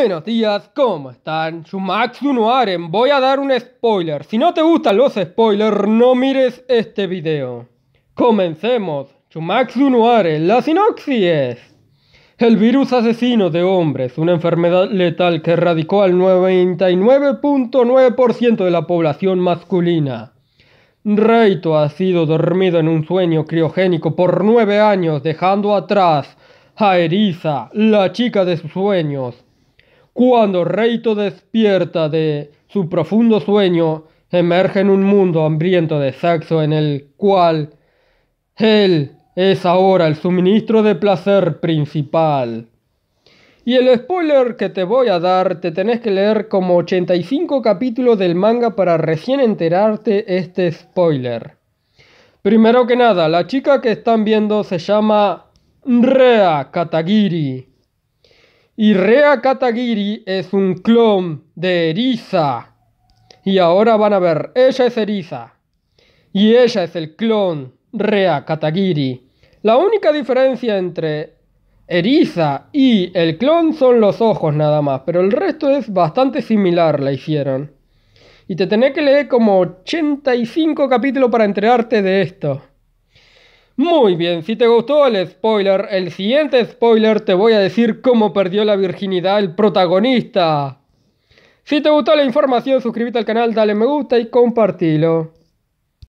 Buenos días, ¿cómo están? Chumax Dunuaren, voy a dar un spoiler. Si no te gustan los spoilers, no mires este video. Comencemos. Chumax Dunuaren, la sinopsis El virus asesino de hombres, una enfermedad letal que erradicó al 99.9% de la población masculina. Reito ha sido dormido en un sueño criogénico por 9 años, dejando atrás a Eriza, la chica de sus sueños, cuando Reito despierta de su profundo sueño, emerge en un mundo hambriento de sexo en el cual él es ahora el suministro de placer principal. Y el spoiler que te voy a dar, te tenés que leer como 85 capítulos del manga para recién enterarte este spoiler. Primero que nada, la chica que están viendo se llama Rea Katagiri. Y Rea Katagiri es un clon de Eriza. Y ahora van a ver, ella es Eriza. Y ella es el clon Rea Katagiri. La única diferencia entre Eriza y el clon son los ojos nada más, pero el resto es bastante similar, la hicieron. Y te tenés que leer como 85 capítulos para enterarte de esto. Muy bien, si te gustó el spoiler, el siguiente spoiler te voy a decir cómo perdió la virginidad el protagonista. Si te gustó la información, suscríbete al canal, dale me gusta y compartilo.